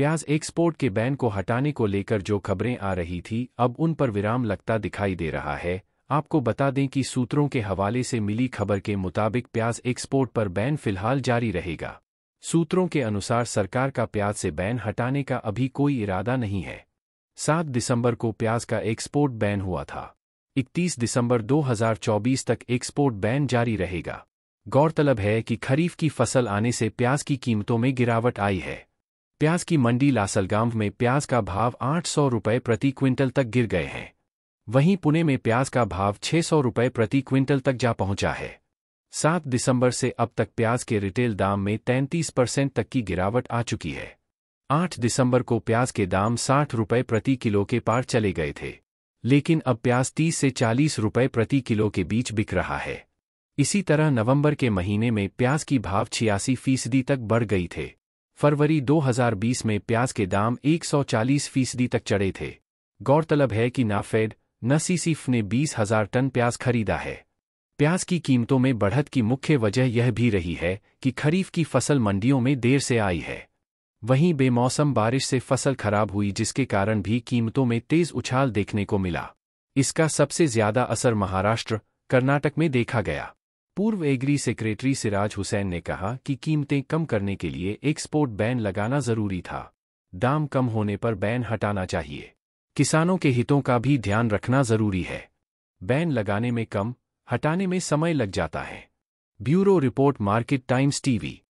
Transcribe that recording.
प्याज एक्सपोर्ट के बैन को हटाने को लेकर जो खबरें आ रही थी अब उन पर विराम लगता दिखाई दे रहा है आपको बता दें कि सूत्रों के हवाले से मिली खबर के मुताबिक प्याज एक्सपोर्ट पर बैन फिलहाल जारी रहेगा सूत्रों के अनुसार सरकार का प्याज से बैन हटाने का अभी कोई इरादा नहीं है सात दिसंबर को प्याज का एक्सपोर्ट बैन हुआ था इकतीस दिसंबर 2024 तक एक्सपोर्ट बैन जारी रहेगा गौरतलब है कि खरीफ की फसल आने से प्याज की कीमतों में गिरावट आई है प्याज की मंडी लासलगांव में प्याज का भाव आठ सौ रुपये प्रति क्विंटल तक गिर गए हैं वहीं पुणे में प्याज का भाव छह सौ रुपये प्रति क्विंटल तक जा पहुंचा है सात दिसंबर से अब तक प्याज के रिटेल दाम में तैंतीस परसेंट तक की गिरावट आ चुकी है आठ दिसंबर को प्याज के दाम साठ रुपये प्रति किलो के पार चले गए थे लेकिन अब प्याज तीस से चालीस रुपये प्रति किलो के बीच बिक रहा है इसी तरह नवंबर के महीने में प्याज की भाव छियासी फीसदी तक बढ़ गई थे फरवरी 2020 में प्याज के दाम 140 फीसदी तक चढ़े थे गौरतलब है कि नाफेड नसीसिफ ने बीस हजार टन प्याज खरीदा है प्याज की कीमतों में बढ़त की मुख्य वजह यह भी रही है कि खरीफ की फसल मंडियों में देर से आई है वहीं बेमौसम बारिश से फसल खराब हुई जिसके कारण भी कीमतों में तेज उछाल देखने को मिला इसका सबसे ज्यादा असर महाराष्ट्र कर्नाटक में देखा गया पूर्व एग्री सेक्रेटरी सिराज हुसैन ने कहा कि कीमतें कम करने के लिए एक्सपोर्ट बैन लगाना जरूरी था दाम कम होने पर बैन हटाना चाहिए किसानों के हितों का भी ध्यान रखना जरूरी है बैन लगाने में कम हटाने में समय लग जाता है bureau report market times TV